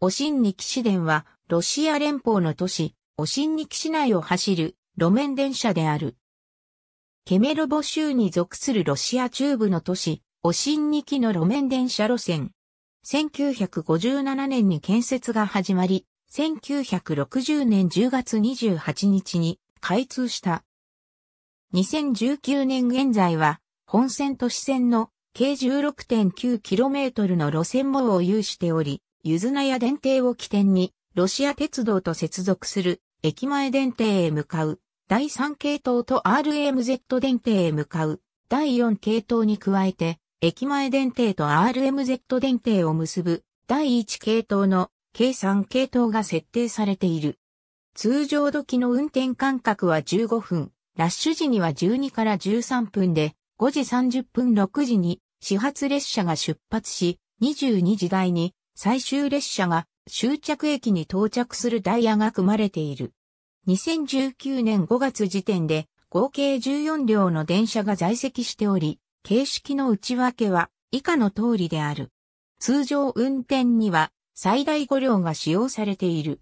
オシンニキ市電は、ロシア連邦の都市、オシンニキ市内を走る路面電車である。ケメロボ州に属するロシア中部の都市、オシンニキの路面電車路線。1957年に建設が始まり、1960年10月28日に開通した。2019年現在は、本線と支線の計 16.9km の路線網を有しており、ゆずなや電停を起点に、ロシア鉄道と接続する駅前電停へ向かう、第3系統と RMZ 電停へ向かう、第4系統に加えて、駅前電停と RMZ 電停を結ぶ、第1系統の計3系統が設定されている。通常時の運転間隔は15分、ラッシュ時には12から13分で、5時30分6時に始発列車が出発し、22時台に最終列車が終着駅に到着するダイヤが組まれている。2019年5月時点で合計14両の電車が在籍しており、形式の内訳は以下の通りである。通常運転には最大5両が使用されている。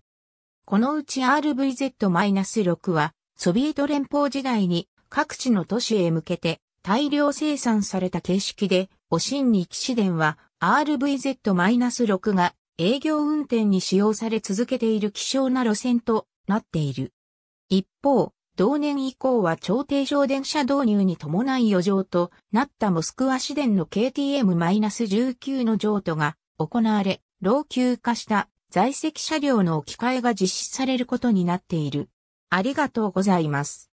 このうち RVZ-6 はソビエト連邦時代に各地の都市へ向けて大量生産された形式で、おしんに騎士は RVZ-6 が営業運転に使用され続けている希少な路線となっている。一方、同年以降は超低乗電車導入に伴い余剰となったモスクワ市電の KTM-19 の譲渡が行われ、老朽化した在籍車両の置き換えが実施されることになっている。ありがとうございます。